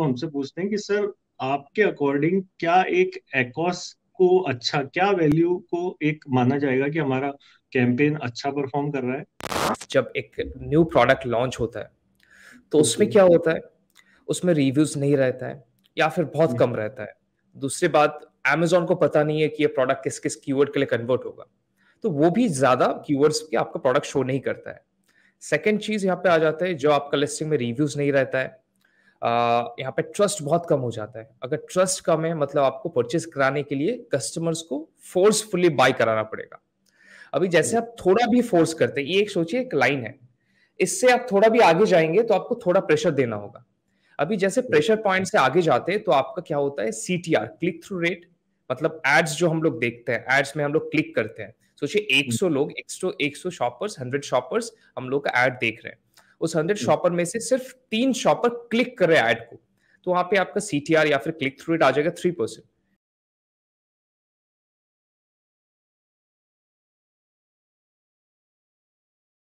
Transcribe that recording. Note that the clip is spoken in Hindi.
हमसे पूछते हैं कि सर आपके अकॉर्डिंग क्या एक एकॉस को अच्छा क्या वैल्यू को एक माना जाएगा कि हमारा कैंपेन अच्छा परफॉर्म कर रहा है जब एक न्यू प्रोडक्ट लॉन्च होता है तो उसमें क्या होता है उसमें रिव्यूज नहीं रहता है या फिर बहुत हम्म। कम रहता है दूसरी बात अमेजोन को पता नहीं है कि ये प्रोडक्ट किस किस कीवर्ड के लिए कन्वर्ट होगा तो वो भी ज्यादा कीवर्ड्स के आपका प्रोडक्ट शो नहीं करता है सेकेंड चीज यहाँ पे आ जाता है जो आपका लिस्टिंग में रिव्यूज नहीं रहता है यहाँ पे ट्रस्ट बहुत कम हो जाता है अगर ट्रस्ट कम है मतलब आपको परचेस कराने के लिए कस्टमर्स को फोर्सफुली बाय कराना पड़ेगा अभी जैसे आप थोड़ा भी फोर्स करते हैं ये एक सोचिए एक लाइन है इससे आप थोड़ा भी आगे जाएंगे तो आपको थोड़ा प्रेशर देना होगा अभी जैसे प्रेशर पॉइंट से आगे जाते हैं तो आपका क्या होता है सी क्लिक थ्रू रेट मतलब एड्स जो हम लोग देखते हैं एड्स में हम लोग क्लिक करते हैं सोचिए 100 hmm. लोग 100 शॉपर्स 100 शॉपर्स हम लोग का एड देख रहे हैं उस हंड्रेड शॉपर में से सिर्फ तीन शॉपर क्लिक कर रहे ऐड को तो वहां पे आपका सीटीआर या फिर क्लिक थ्रू रेट आ जाएगा थ्री परसेंट